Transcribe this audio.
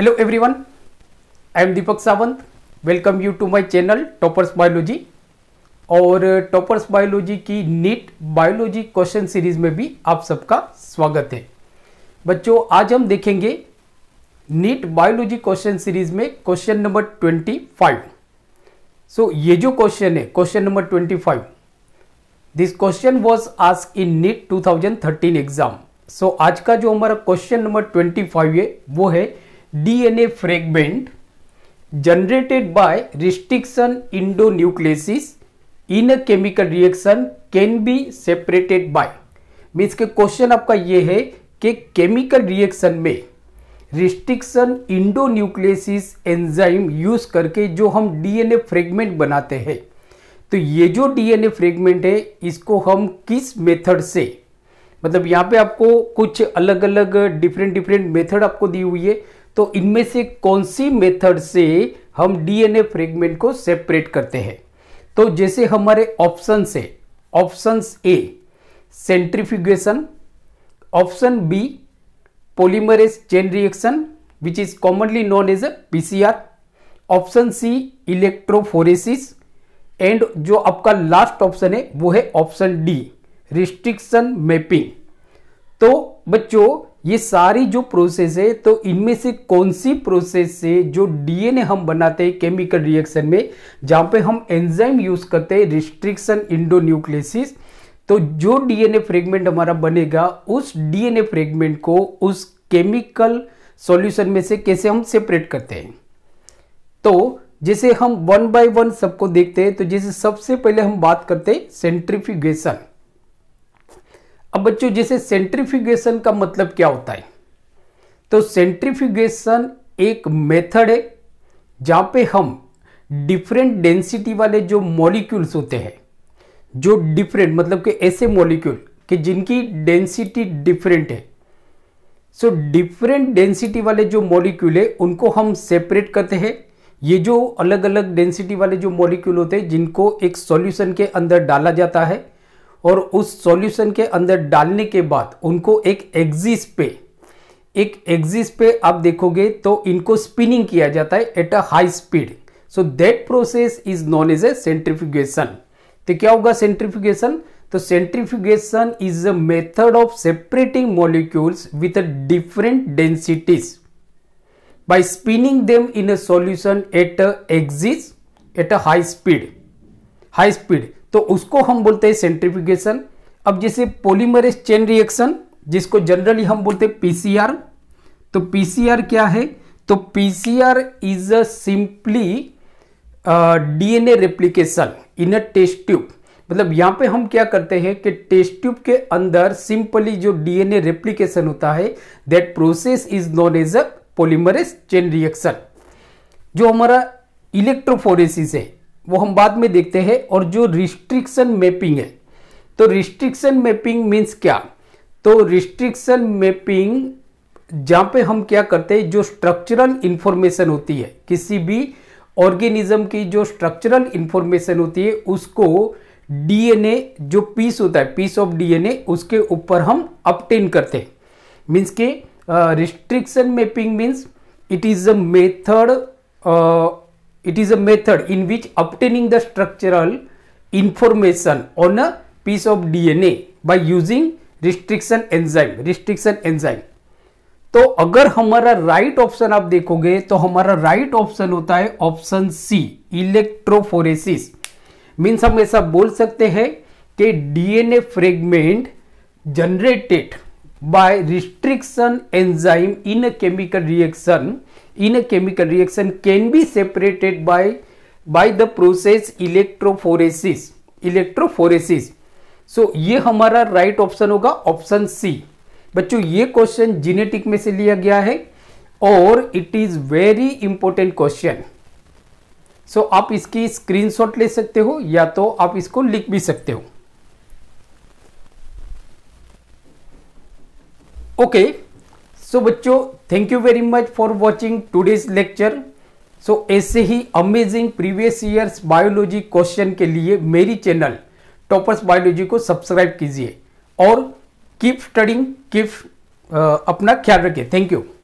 hello everyone I am Deepak Sawant welcome you to my channel toppers biology और toppers uh, biology की NEET biology question series में भी आप सबका स्वागत है बच्चों आज हम देखेंगे नीट बायोलॉजी क्वेश्चन सीरीज में question number twenty five so ये जो क्वेश्चन है question number twenty five this question was ask in NEET two thousand thirteen exam so आज का जो हमारा क्वेश्चन नंबर ट्वेंटी फाइव है वो है DNA fragment generated by restriction endonucleases in a chemical reaction can be separated by means के question आपका ये है कि केमिकल रिएक्शन में restriction endonucleases enzyme use करके जो हम डीएनए फ्रेगमेंट बनाते हैं तो ये जो डीएनए फ्रेगमेंट है इसको हम किस मेथड से मतलब यहाँ पे आपको कुछ अलग अलग डिफरेंट डिफरेंट मेथड आपको दी हुई है तो इनमें से कौन सी मेथड से हम डीएनए फ्रेगमेंट को सेपरेट करते हैं तो जैसे हमारे ऑप्शन से option A centrifugation option B polymerase chain reaction which is commonly known as a PCR option C electrophoresis and जो आपका लास्ट ऑप्शन है वो है ऑप्शन डी रिस्ट्रिक्शन मैपिंग तो बच्चों ये सारी जो प्रोसेस है तो इनमें से कौन सी प्रोसेस से जो डीएनए हम बनाते हैं केमिकल रिएक्शन में जहाँ पे हम एंजाइम यूज करते हैं रिस्ट्रिक्शन न्यूक्लियसिस तो जो डीएनए फ्रेगमेंट हमारा बनेगा उस डीएनए फ्रेगमेंट को उस केमिकल सॉल्यूशन में से कैसे हम सेपरेट करते हैं तो जैसे हम वन बाय वन सबको देखते हैं तो जैसे सबसे पहले हम बात करते हैं सेंट्रिफिकेशन अब बच्चों जैसे सेंट्रीफिगेशन का मतलब क्या होता है तो सेंट्रीफिगेशन एक मेथड है जहाँ पे हम डिफरेंट डेंसिटी वाले जो मॉलिक्यूल्स होते हैं जो डिफरेंट मतलब कि ऐसे मॉलिक्यूल कि जिनकी डेंसिटी डिफरेंट है सो डिफरेंट डेंसिटी वाले जो मॉलिक्यूल है उनको हम सेपरेट करते हैं ये जो अलग अलग डेंसिटी वाले जो मॉलिक्यूल होते हैं जिनको एक सॉल्यूशन के अंदर डाला जाता है और उस सॉल्यूशन के अंदर डालने के बाद उनको एक एग्जिस पे एक एग्जिस पे आप देखोगे तो इनको स्पिनिंग किया जाता है at a high speed so that process is known as a centrifugation तो क्या होगा सेंट्रिफिकेशन तो centrifugation is a method of separating molecules with different densities by spinning them in a solution at a axis at a high speed high speed तो उसको हम बोलते हैं centrifugation अब जैसे पोलीमरेज चेन रिएक्शन जिसको जनरली हम बोलते हैं पीसीआर तो पीसीआर क्या है तो PCR is a simply DNA replication in a test tube मतलब यहां पे हम क्या करते हैं कि टेस्ट ट्यूब के अंदर सिंपली जो डीएनए रेप्लिकेशन होता है that process is known as a polymerase chain reaction जो हमारा इलेक्ट्रोफोरेसिस है वो हम बाद में देखते हैं और जो रिस्ट्रिक्शन मैपिंग है तो रिस्ट्रिक्शन मैपिंग मीन्स क्या तो रिस्ट्रिक्शन मैपिंग जहाँ पे हम क्या करते हैं जो स्ट्रक्चरल इंफॉर्मेशन होती है किसी भी ऑर्गेनिज्म की जो स्ट्रक्चरल इंफॉर्मेशन होती है उसको डीएनए जो पीस होता है पीस ऑफ डीएनए उसके ऊपर हम अपटेन करते हैं मीन्स के restriction mapping means it is a method It is a method in which obtaining the structural information on a piece of DNA by using restriction enzyme restriction enzyme तो अगर हमारा right right option आप देखोगे तो हमारा right right option होता है option C electrophoresis means हम ऐसा बोल सकते हैं कि DNA fragment generated by restriction enzyme in a chemical reaction in a chemical reaction can be separated by by the process electrophoresis electrophoresis so so, ये हमारा राइट right ऑप्शन होगा option C बच्चों ये क्वेश्चन जीनेटिक में से लिया गया है और it is very important question so आप इसकी स्क्रीनशॉट ले सकते हो या तो आप इसको लिख भी सकते हो ओके सो बच्चों thank you very much for watching today's lecture so ऐसे ही amazing previous years biology question के लिए मेरी चैनल टॉपर्स बायोलॉजी को सब्सक्राइब कीजिए और कीप स्टडिंग कीप अपना ख्याल रखिए थैंक यू